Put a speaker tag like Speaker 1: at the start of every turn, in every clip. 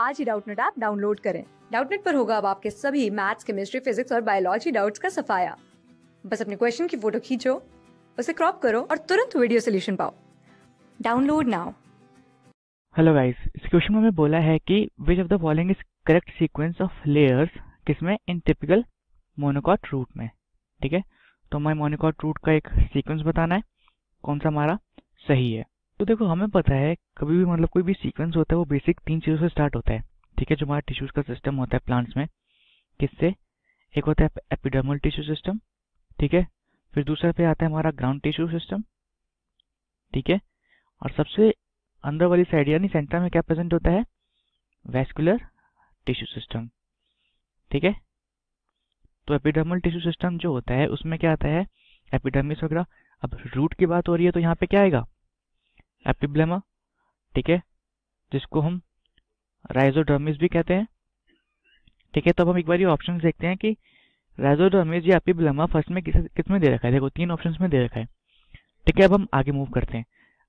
Speaker 1: आज ही Doubtnut app download करें डाउटनेट पर होगा अब आपके सभी मैथ्स केमिस्ट्री फिजिक्स और बायोलॉजी डाउट्स का सफाया बस अपने क्वेश्चन की फोटो खींचो उसे क्रॉप करो और तुरंत वीडियो सोल्यूशन पाओ डाउनलोड नाउ
Speaker 2: हेलो गाइस इस क्वेश्चन में बोला है कि which of the following is correct sequence of layers किसमें इन टिपिकल मोनोकॉट रूट में ठीक है तो मैं मोनोकॉट रूट का एक सीक्वेंस बताना है कौन सा हमारा सही है तो देखो हमें पता है कभी भी मतलब कोई भी सीक्वेंस होता है वो बेसिक तीन चीज़ों से स्टार्ट होता है ठीक है जो हमारा टिश्यूज का सिस्टम होता है प्लांट्स में किससे एक होता है एपिडर्मल टिश्यू सिस्टम ठीक है फिर दूसरा पे आता है हमारा ग्राउंड टिश्यू सिस्टम ठीक है और सबसे अंदर वाली साइड यानी सेंटर में क्या प्रेजेंट होता है वेस्कुलर टिश्यू सिस्टम ठीक है तो एपिडर्मल टिश्यू सिस्टम जो होता है उसमें क्या आता है एपिडर्मिस वगैरह अब रूट की बात हो रही है तो यहाँ पे क्या आएगा एपिब्लेमा ठीक है जिसको हम राइजोडर्मिस भी कहते हैं ठीक है तब तो हम एक बार ये ऑप्शन देखते हैं कि राइजोडर्मिस या एपिब्लेमा फर्स्ट में किस किस में दे रखा है देखो तीन ऑप्शन में दे रखा है ठीक है अब हम आगे मूव करते हैं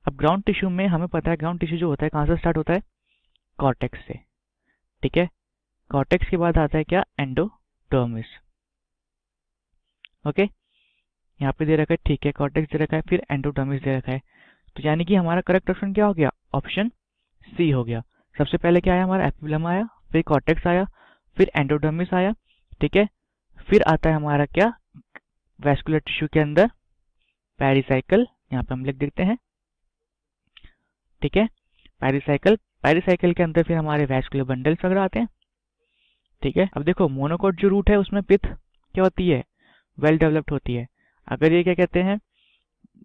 Speaker 2: अब ग्राउंड टिश्यू में हमें पता है ग्राउंड टिश्यू जो होता है कहाँ से स्टार्ट होता है कॉर्टेक्स से ठीक है कॉर्टेक्स के बाद आता है क्या एंडोडर्मिस ओके यहाँ पे दे रखा है ठीक है कॉर्टेक्स दे रखा है फिर एंडोडर्मिस दे रखा है तो यानी कि हमारा करेक्ट ऑप्शन क्या हो गया ऑप्शन सी हो गया सबसे पहले क्या आया हमारा एपिबलम आया फिर कॉर्टेक्स आया फिर एंडोडर्मिस आया ठीक है फिर आता है हमारा क्या वेस्कुलर टिश्यू के अंदर पैरिसाइकल यहाँ पे हम लिख देखते हैं ठीक है पैरिसाइकल पैरिसाइकल के अंदर फिर हमारे वैस्कुलर बंडल्स वगैरह आते हैं ठीक है अब देखो मोनोकोट जो रूट है उसमें पिथ क्या होती है वेल well डेवलप्ड होती है अगर ये क्या कहते हैं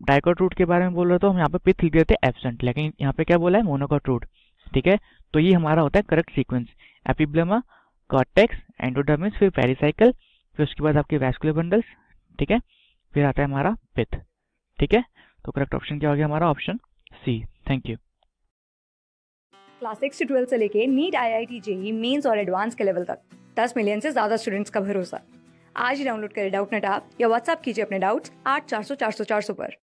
Speaker 2: डायकोट रूट के बारे में बोल रहे तो हम यहाँ पे पिथ लिख देते हैं एबसेंट लेकिन यहाँ पे क्या बोला है मोनोकॉट रूट ठीक है तो ये हमारा होता है correct sequence epiblema cortex endodermis फिर पेरिसाइकिल फिर उसके बाद आपके वैस्कुलर बंडल्स ठीक है फिर आता है हमारा पिथ ठीक है तो करेक्ट ऑप्शन क्या हो गया हमारा option C thank you
Speaker 1: class six से ट्वेल्थ से लेके NEET I I T JEE mains और एडवांस के लेवल तक दस मिलियन से ज्यादा स्टूडेंट्स का भरोसा आज ही डाउनलोड करें डाउट नेट ऐप या व्हाट्सएप कीजिए अपने डाउट्स आठ चार सौ चार सौ चार सौ पर